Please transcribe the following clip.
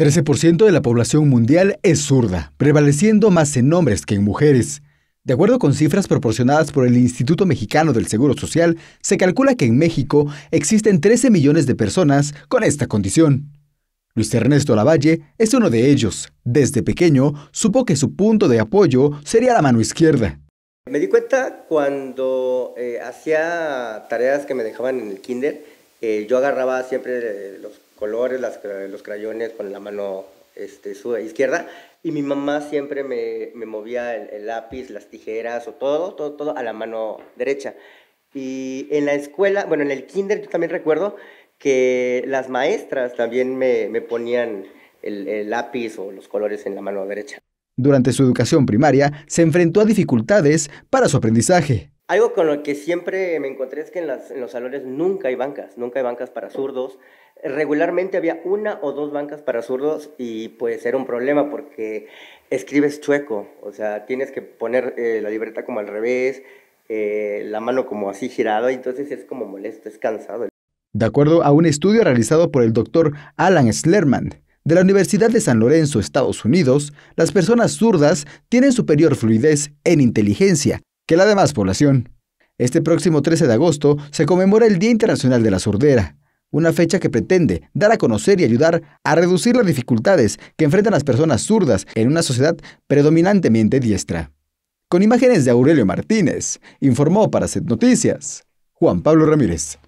13% de la población mundial es zurda, prevaleciendo más en hombres que en mujeres. De acuerdo con cifras proporcionadas por el Instituto Mexicano del Seguro Social, se calcula que en México existen 13 millones de personas con esta condición. Luis Ernesto Lavalle es uno de ellos. Desde pequeño supo que su punto de apoyo sería la mano izquierda. Me di cuenta cuando eh, hacía tareas que me dejaban en el kinder eh, yo agarraba siempre eh, los colores, los crayones con la mano este, su izquierda y mi mamá siempre me, movía el, lápiz, las tijeras o todo, todo, todo a la mano derecha. Y en la escuela, bueno, en el kinder yo también recuerdo que las maestras también me, ponían el lápiz o los colores en la mano derecha. Durante su educación primaria se enfrentó a dificultades para su aprendizaje. Algo con lo que siempre me encontré es que en, los salones nunca hay bancas, nunca hay bancas para zurdos. Regularmente había una o dos bancas para zurdos y pues era un problema porque escribes chueco, o sea, tienes que poner eh, la libreta como al revés, eh, la mano como así girada, entonces es como molesto, es cansado. De acuerdo a un estudio realizado por el doctor Alan Slerman, de la Universidad de San Lorenzo, Estados Unidos, las personas zurdas tienen superior fluidez en inteligencia, que la demás población. Este próximo 13 de agosto se conmemora el Día Internacional de la Sordera, una fecha que pretende dar a conocer y ayudar a reducir las dificultades que enfrentan las personas zurdas en una sociedad predominantemente diestra. Con imágenes de Aurelio Martínez, informó para Set Noticias Juan Pablo Ramírez.